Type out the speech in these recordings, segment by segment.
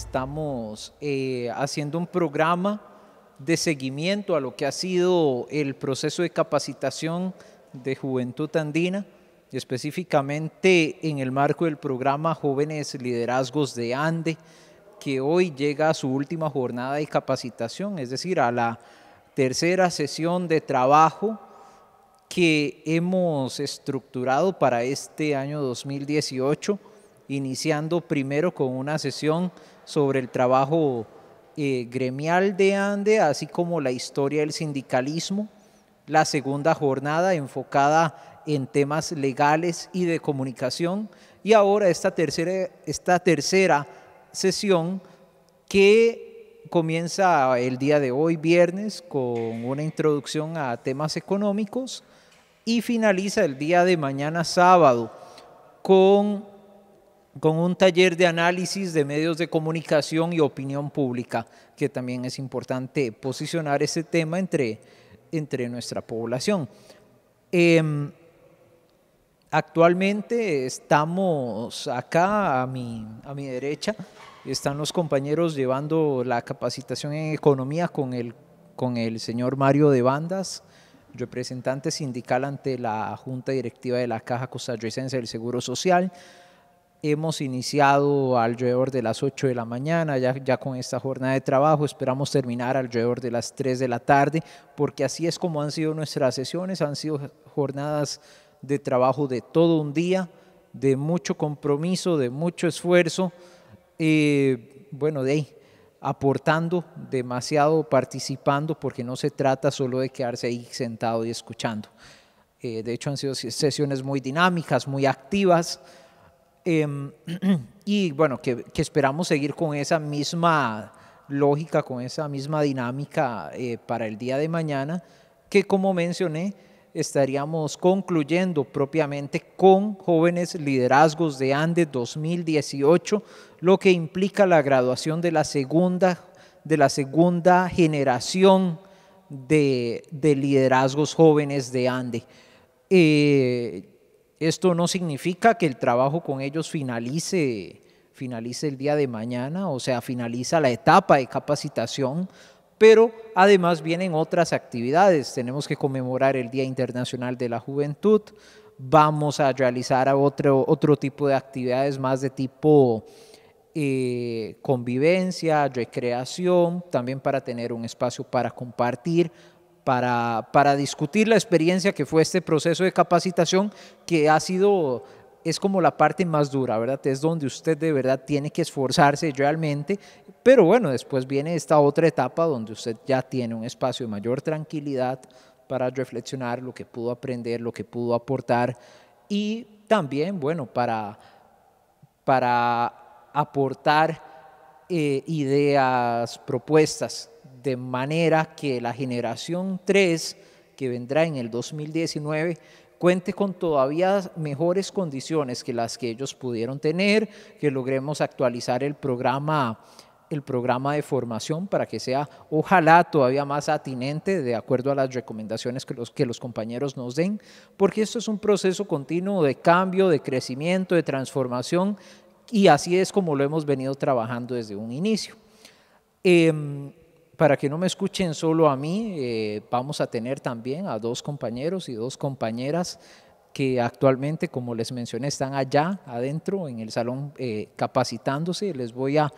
estamos eh, haciendo un programa de seguimiento a lo que ha sido el proceso de capacitación de Juventud Andina, específicamente en el marco del programa Jóvenes Liderazgos de Ande, que hoy llega a su última jornada de capacitación, es decir, a la tercera sesión de trabajo que hemos estructurado para este año 2018, iniciando primero con una sesión sobre el trabajo eh, gremial de ANDE, así como la historia del sindicalismo, la segunda jornada enfocada en temas legales y de comunicación, y ahora esta tercera, esta tercera sesión que comienza el día de hoy, viernes, con una introducción a temas económicos y finaliza el día de mañana, sábado, con con un taller de análisis de medios de comunicación y opinión pública, que también es importante posicionar ese tema entre, entre nuestra población. Em, actualmente estamos acá a mi, a mi derecha, están los compañeros llevando la capacitación en economía con el, con el señor Mario de Bandas, representante sindical ante la Junta Directiva de la Caja Costarricense del Seguro Social. Hemos iniciado alrededor de las 8 de la mañana, ya, ya con esta jornada de trabajo. Esperamos terminar alrededor de las 3 de la tarde, porque así es como han sido nuestras sesiones. Han sido jornadas de trabajo de todo un día, de mucho compromiso, de mucho esfuerzo. Eh, bueno, de ahí aportando demasiado, participando, porque no se trata solo de quedarse ahí sentado y escuchando. Eh, de hecho, han sido sesiones muy dinámicas, muy activas. Em, y bueno, que, esperamos seguir con esa misma lógica, con esa misma dinámica eh, para el día de mañana, que como mencioné, estaríamos concluyendo propiamente con jóvenes liderazgos de Ande 2018, lo que implica la graduación de la segunda, de la segunda generación de, liderazgos jóvenes de Ande. Eh, esto no significa que el trabajo con ellos finalice, finalice el día de mañana, o sea, finaliza la etapa de capacitación, pero además vienen otras actividades. Tenemos que conmemorar el Día Internacional de la Juventud, vamos a realizar otro, otro tipo de actividades más de tipo eh, convivencia, recreación, también para tener un espacio para compartir, para, para discutir la experiencia que fue este proceso de capacitación que ha sido es como la parte más dura, ¿verdad? Es donde usted de verdad tiene que esforzarse realmente, pero bueno, después viene esta otra etapa donde usted ya tiene un espacio de mayor tranquilidad para reflexionar lo que pudo aprender, lo que pudo aportar y también, bueno, para, para aportar eh, ideas, propuestas de manera que la generación 3 que vendrá en el 2019 cuente con todavía mejores condiciones que las que ellos pudieron tener, que logremos actualizar el programa el programa de formación para que sea ojalá todavía más atinente de acuerdo a las recomendaciones que los, que los compañeros nos den, porque esto es un proceso continuo de cambio, de crecimiento, de transformación y así es como lo hemos venido trabajando desde un inicio. Em, para que no me escuchen solo a mí, eh, vamos a tener también a dos compañeros y dos compañeras que actualmente, como les mencioné, están allá adentro en el salón eh, capacitándose. Les voy a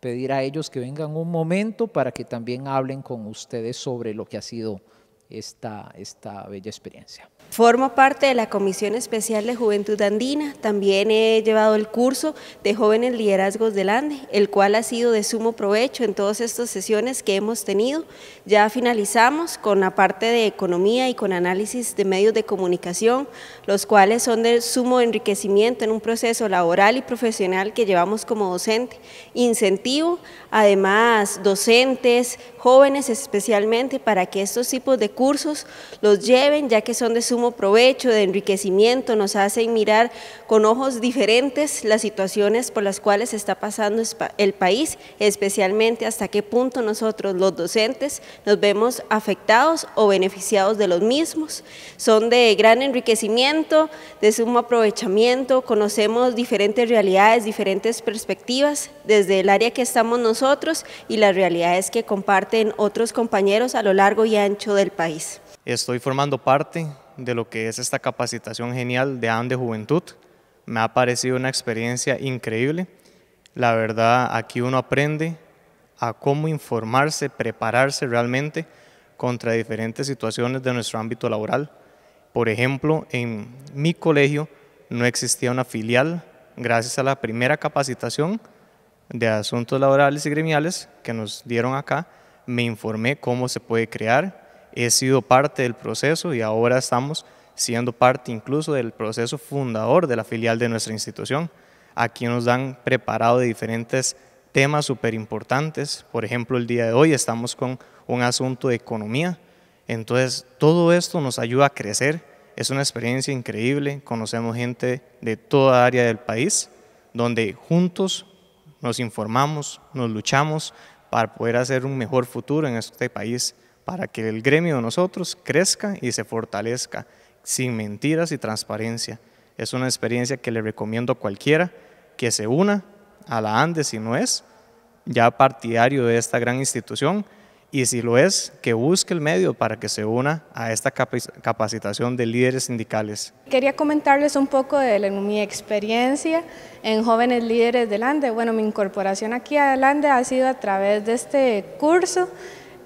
pedir a ellos que vengan un momento para que también hablen con ustedes sobre lo que ha sido esta, esta bella experiencia. Formo parte de la Comisión Especial de Juventud Andina, también he llevado el curso de Jóvenes Liderazgos del Ande, el cual ha sido de sumo provecho en todas estas sesiones que hemos tenido. Ya finalizamos con la parte de economía y con análisis de medios de comunicación, los cuales son de sumo enriquecimiento en un proceso laboral y profesional que llevamos como docente. Incentivo, además, docentes, jóvenes especialmente, para que estos tipos de cursos los lleven, ya que son de sumo sumo provecho, de enriquecimiento, nos hacen mirar con ojos diferentes las situaciones por las cuales está pasando el país, especialmente hasta qué punto nosotros los docentes nos vemos afectados o beneficiados de los mismos. Son de gran enriquecimiento, de sumo aprovechamiento, conocemos diferentes realidades, diferentes perspectivas desde el área que estamos nosotros y las realidades que comparten otros compañeros a lo largo y ancho del país. Estoy formando parte de lo que es esta capacitación genial de ANDE Juventud. Me ha parecido una experiencia increíble. La verdad, aquí uno aprende a cómo informarse, prepararse realmente contra diferentes situaciones de nuestro ámbito laboral. Por ejemplo, en mi colegio no existía una filial gracias a la primera capacitación de asuntos laborales y gremiales que nos dieron acá, me informé cómo se puede crear, he sido parte del proceso y ahora estamos siendo parte incluso del proceso fundador de la filial de nuestra institución. Aquí nos dan preparado de diferentes temas súper importantes. Por ejemplo, el día de hoy estamos con un asunto de economía. Entonces, todo esto nos ayuda a crecer. Es una experiencia increíble. Conocemos gente de toda área del país, donde juntos nos informamos, nos luchamos para poder hacer un mejor futuro en este país para que el gremio de nosotros crezca y se fortalezca, sin mentiras y transparencia. Es una experiencia que le recomiendo a cualquiera que se una a la ANDE si no es ya partidario de esta gran institución y si lo es, que busque el medio para que se una a esta capacitación de líderes sindicales. Quería comentarles un poco de mi experiencia en jóvenes líderes del ANDE. Bueno, mi incorporación aquí la ANDE ha sido a través de este curso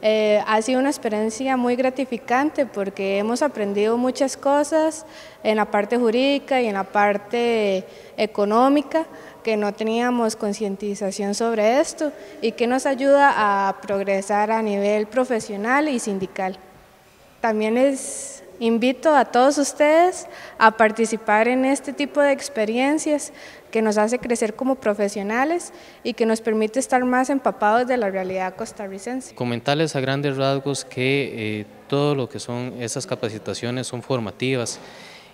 eh, ha sido una experiencia muy gratificante porque hemos aprendido muchas cosas en la parte jurídica y en la parte económica que no teníamos concientización sobre esto y que nos ayuda a progresar a nivel profesional y sindical. También es Invito a todos ustedes a participar en este tipo de experiencias que nos hace crecer como profesionales y que nos permite estar más empapados de la realidad costarricense. Comentarles a grandes rasgos que eh, todo lo que son esas capacitaciones son formativas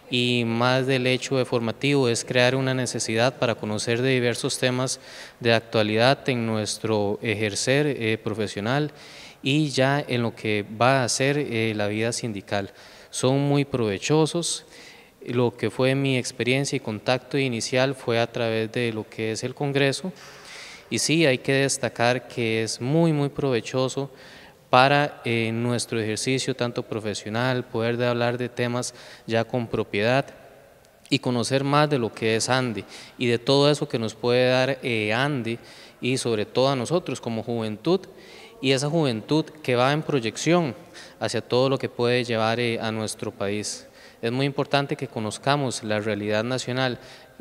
y más del hecho de formativo es crear una necesidad para conocer de diversos temas de actualidad en nuestro ejercer eh, profesional y ya en lo que va a ser eh, la vida sindical son muy provechosos. Lo que fue mi experiencia y contacto inicial fue a través de lo que es el Congreso. Y sí, hay que destacar que es muy, muy provechoso para eh, nuestro ejercicio tanto profesional, poder de hablar de temas ya con propiedad y conocer más de lo que es Andy y de todo eso que nos puede dar eh, Andy y sobre todo a nosotros como juventud y esa juventud que va en proyección hacia todo lo que puede llevar eh, a nuestro país. Es muy importante que conozcamos la realidad nacional,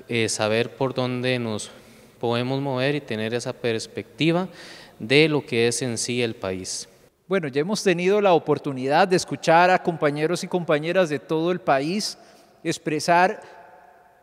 eh, saber por dónde nos podemos mover y tener esa perspectiva de lo que es en sí el país. Bueno, ya hemos tenido la oportunidad de escuchar a compañeros y compañeras de todo el país expresar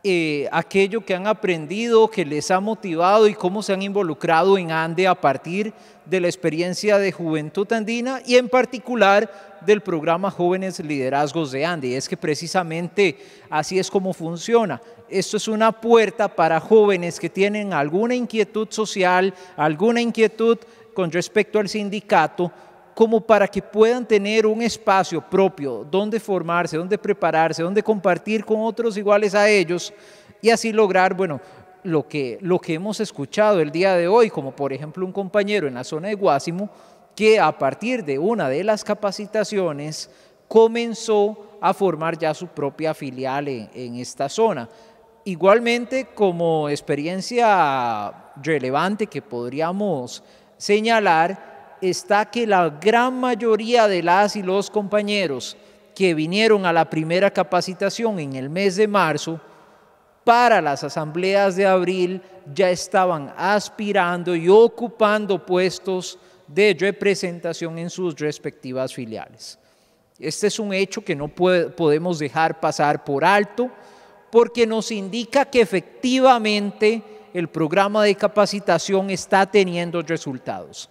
eh, aquello que han aprendido, que les ha motivado y cómo se han involucrado en ANDE a partir de la experiencia de Juventud Andina y en particular del programa Jóvenes Liderazgos de ANDE. es que precisamente así es como funciona. Esto es una puerta para jóvenes que tienen alguna inquietud social, alguna inquietud con respecto al sindicato, como para que puedan tener un espacio propio donde formarse, donde prepararse, donde compartir con otros iguales a ellos y así lograr, bueno, lo que, lo que hemos escuchado el día de hoy, como por ejemplo un compañero en la zona de Guásimo, que a partir de una de las capacitaciones comenzó a formar ya su propia filial en esta zona. Igualmente, como experiencia relevante que podríamos señalar, está que la gran mayoría de las y los compañeros que vinieron a la primera capacitación en el mes de marzo, para las asambleas de abril ya estaban aspirando y ocupando puestos de representación en sus respectivas filiales. Este es un hecho que no podemos dejar pasar por alto porque nos indica que efectivamente el programa de capacitación está teniendo resultados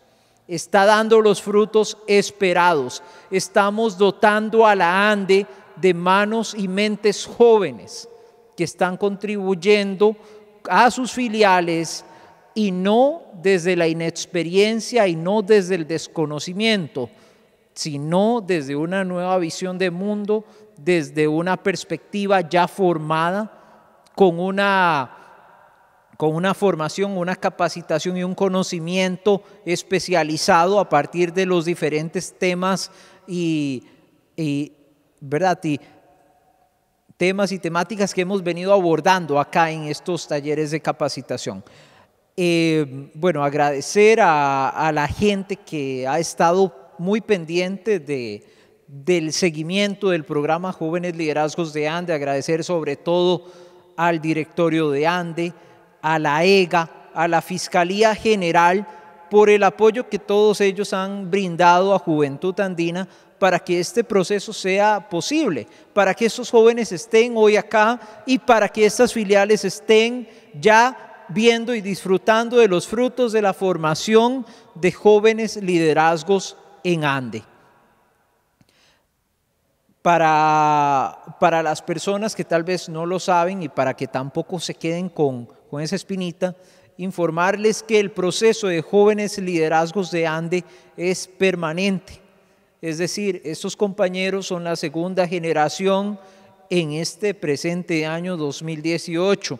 está dando los frutos esperados. Estamos dotando a la ANDE de manos y mentes jóvenes que están contribuyendo a sus filiales y no desde la inexperiencia y no desde el desconocimiento, sino desde una nueva visión de mundo, desde una perspectiva ya formada, con una con una formación, una capacitación y un conocimiento especializado a partir de los diferentes temas y, ¿verdad? temas y temáticas que hemos venido abordando acá en estos talleres de capacitación. Eh, bueno, agradecer a, la gente que ha estado muy pendiente del seguimiento del programa Jóvenes Liderazgos de ANDE, agradecer sobre todo al directorio de ANDE, a la EGA, a la Fiscalía General, por el apoyo que todos ellos han brindado a Juventud Andina para que este proceso sea posible, para que estos jóvenes estén hoy acá y para que estas filiales estén ya viendo y disfrutando de los frutos de la formación de jóvenes liderazgos en Ande para, para las personas que tal vez no lo saben y para que tampoco se queden con, con esa espinita, informarles que el proceso de jóvenes liderazgos de ANDE es permanente. Es decir, estos compañeros son la segunda generación en este presente año 2018.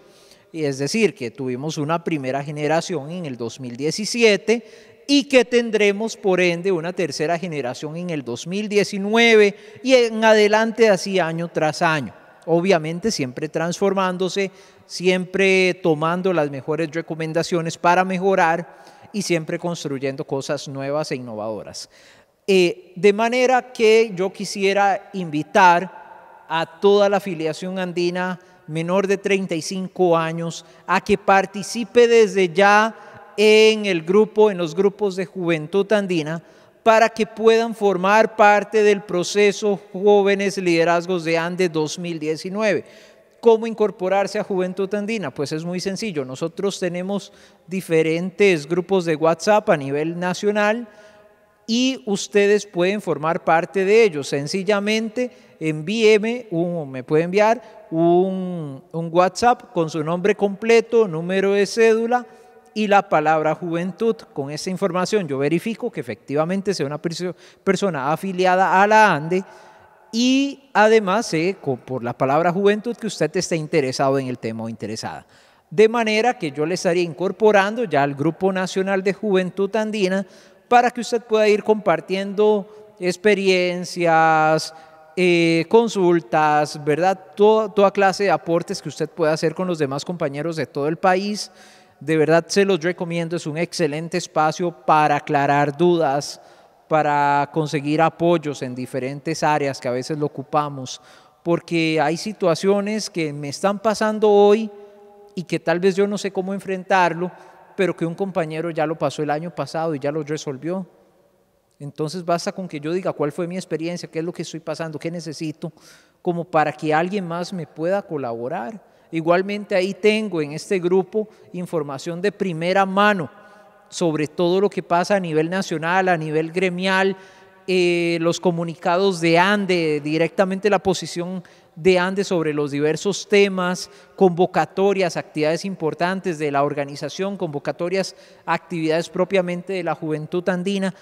Es decir, que tuvimos una primera generación en el 2017 y que tendremos por ende una tercera generación en el 2019 y en adelante así año tras año. Obviamente siempre transformándose, siempre tomando las mejores recomendaciones para mejorar y siempre construyendo cosas nuevas e innovadoras. Eh, de manera que yo quisiera invitar a toda la afiliación andina menor de 35 años a que participe desde ya en el grupo, en los grupos de juventud andina, para que puedan formar parte del proceso Jóvenes Liderazgos de Ande 2019. ¿Cómo incorporarse a Juventud Andina? Pues es muy sencillo. Nosotros tenemos diferentes grupos de WhatsApp a nivel nacional y ustedes pueden formar parte de ellos. Sencillamente envíeme un, me puede enviar un, un WhatsApp con su nombre completo, número de cédula, y la palabra juventud. Con esa información yo verifico que efectivamente sea una persona afiliada a la ANDE y además eh, por la palabra juventud que usted esté interesado en el tema o interesada. De manera que yo le estaría incorporando ya al Grupo Nacional de Juventud Andina para que usted pueda ir compartiendo experiencias, eh, consultas, ¿verdad? toda clase de aportes que usted pueda hacer con los demás compañeros de todo el país de verdad se los recomiendo, es un excelente espacio para aclarar dudas, para conseguir apoyos en diferentes áreas que a veces lo ocupamos, porque hay situaciones que me están pasando hoy y que tal vez yo no sé cómo enfrentarlo, pero que un compañero ya lo pasó el año pasado y ya lo resolvió. Entonces basta con que yo diga cuál fue mi experiencia, qué es lo que estoy pasando, qué necesito, como para que alguien más me pueda colaborar. Igualmente ahí tengo en este grupo información de primera mano sobre todo lo que pasa a nivel nacional, a nivel gremial, eh, los comunicados de ANDE, directamente la posición de ANDE sobre los diversos temas, convocatorias, actividades importantes de la organización, convocatorias, actividades propiamente de la juventud andina.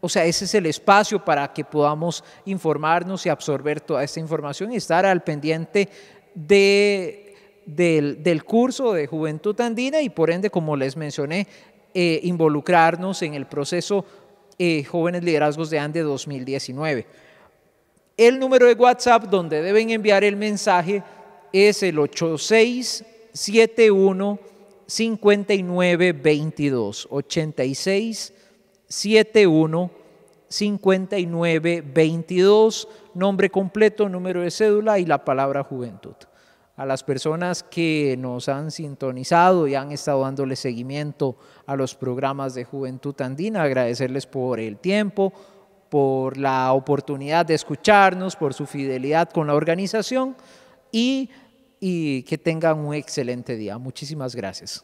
O sea, ese es el espacio para que podamos informarnos y absorber toda esta información y estar al pendiente de del, curso de Juventud Andina y por ende, como les mencioné, eh, involucrarnos en el proceso eh, Jóvenes Liderazgos de Ande 2019. El número de WhatsApp donde deben enviar el mensaje es el 8671 5922. Nombre completo, número de cédula y la palabra juventud a las personas que nos han sintonizado y han estado dándole seguimiento a los programas de Juventud Andina, agradecerles por el tiempo, por la oportunidad de escucharnos, por su fidelidad con la organización y, que tengan un excelente día. Muchísimas gracias.